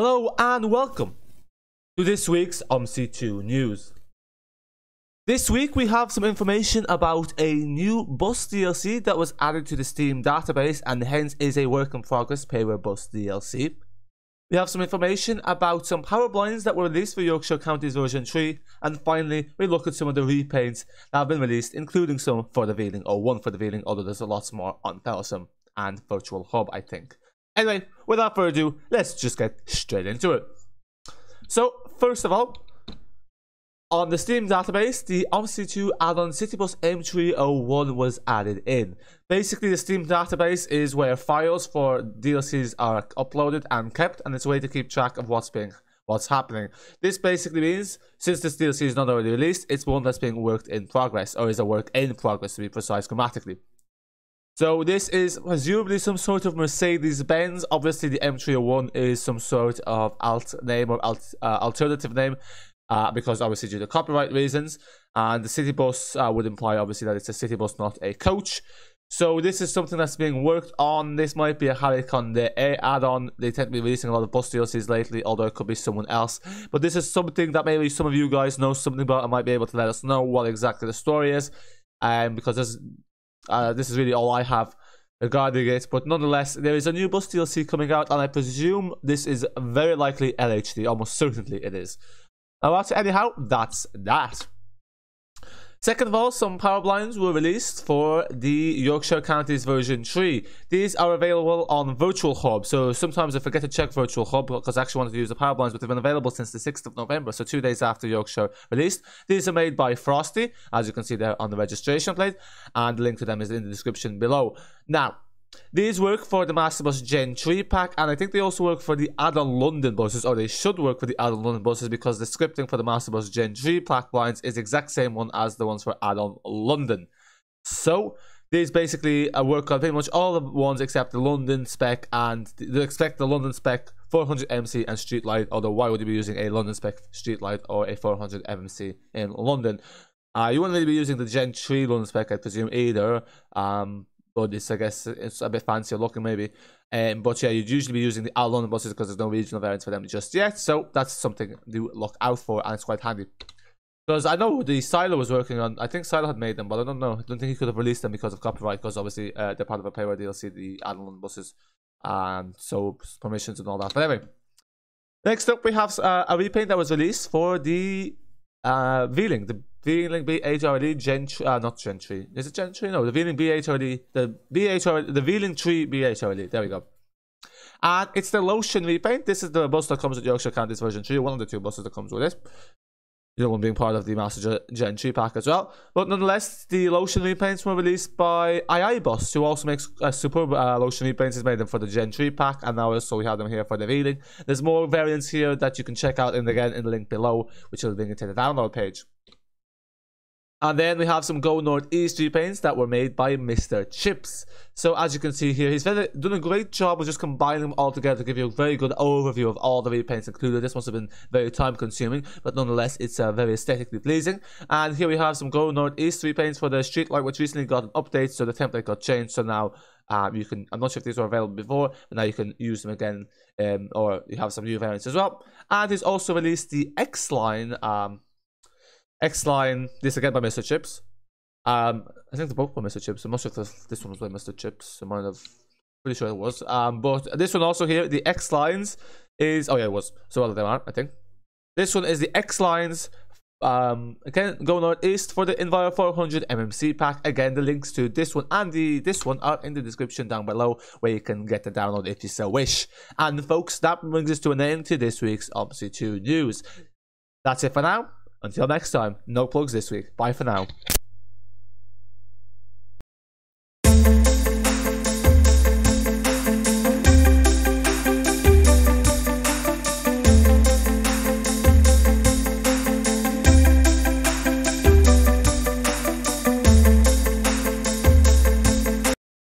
Hello and welcome to this week's omc 2 news. This week we have some information about a new bus DLC that was added to the Steam database and hence is a work in progress payware bus DLC. We have some information about some power blinds that were released for Yorkshire County's version 3 and finally we look at some of the repaints that have been released including some for the Veiling or 01 for the Veiling. although oh, there's a lot more on Thalesome and Virtual Hub I think. Anyway, without further ado, let's just get straight into it. So, first of all, on the Steam database, the Odyssey 2 add-on City Bus M301 was added in. Basically, the Steam database is where files for DLCs are uploaded and kept, and it's a way to keep track of what's being what's happening. This basically means, since this DLC is not already released, it's one that's being worked in progress, or is a work in progress to be precise grammatically. So this is presumably some sort of Mercedes-Benz. Obviously, the M301 is some sort of alt name or alt, uh, alternative name uh, because obviously due to copyright reasons. And the city bus uh, would imply obviously that it's a city bus, not a coach. So this is something that's being worked on. This might be a Harry Conde add-on. They tend to be releasing a lot of bus DLCs lately, although it could be someone else. But this is something that maybe some of you guys know something about and might be able to let us know what exactly the story is. Um, because there's uh, this is really all I have regarding it. But nonetheless, there is a new bus DLC coming out, and I presume this is very likely LHD. Almost certainly it is. Alright, anyhow, that's that. Second of all, some power blinds were released for the Yorkshire Counties version 3. These are available on Virtual Hub, so sometimes I forget to check Virtual Hub because I actually wanted to use the power blinds, but they've been available since the 6th of November, so two days after Yorkshire released. These are made by Frosty, as you can see there on the registration plate, and the link to them is in the description below. Now, these work for the Masterbus Gen 3 pack, and I think they also work for the add-on London bosses, or they should work for the add-on London bosses, because the scripting for the Masterbus Gen 3 pack lines is exact same one as the ones for add-on London. So, these basically work on pretty much all the ones except the London spec, and they expect the London spec 400 MC and Streetlight, although why would you be using a London spec Streetlight or a 400 MC in London? Uh, you wouldn't really be using the Gen 3 London spec, I presume, either. Um, but it's I guess it's a bit fancier looking maybe. Um, but yeah, you'd usually be using the out buses because there's no regional variants for them just yet. So that's something to look out for, and it's quite handy. Because I know the Silo was working on, I think Silo had made them, but I don't know. I don't think he could have released them because of copyright, because obviously uh, they're part of a payware DLC, the Adelon buses, and so permissions and all that. But anyway, next up we have uh, a repaint that was released for the uh, V-Link, the V-Link BHRD R D Gen uh, not Gen Three Is it Gen Three No, the V-Link BHRD, the BHRD, the V-Link 3 BHRD. There we go. And it's the lotion repaint. This is the boss that comes with Yorkshire Candies version 3, one of the two bosses that comes with this you know, one being part of the Master Gen 2 pack as well. But nonetheless, the lotion repaints were released by AI Boss, who also makes a uh, superb uh, lotion repaints. He's made them for the Gen 3 pack, and now also we have them here for the reading. There's more variants here that you can check out in the, again in the link below, which will bring you to the download page. And then we have some Go Northeast repaints that were made by Mr. Chips. So as you can see here, he's very, done a great job of just combining them all together to give you a very good overview of all the repaints included. This must have been very time consuming, but nonetheless, it's uh, very aesthetically pleasing. And here we have some Go Northeast repaints for the streetlight, which recently got an update, so the template got changed, so now um, you can, I'm not sure if these were available before, but now you can use them again, um, or you have some new variants as well. And he's also released the X-Line um, X line, this again by Mr. Chips. Um, I think the both by Mr. Chips. I'm not sure if this one was by Mr. Chips. I might have, pretty sure it was. Um, but this one also here, the X lines is, oh yeah, it was. So well, they are, I think. This one is the X lines. Um, again, go northeast for the Enviro 400 MMC pack. Again, the links to this one and the this one are in the description down below, where you can get the download if you so wish. And folks, that brings us to an end to this week's Obviously 2 news. That's it for now. Until next time, no plugs this week. Bye for now.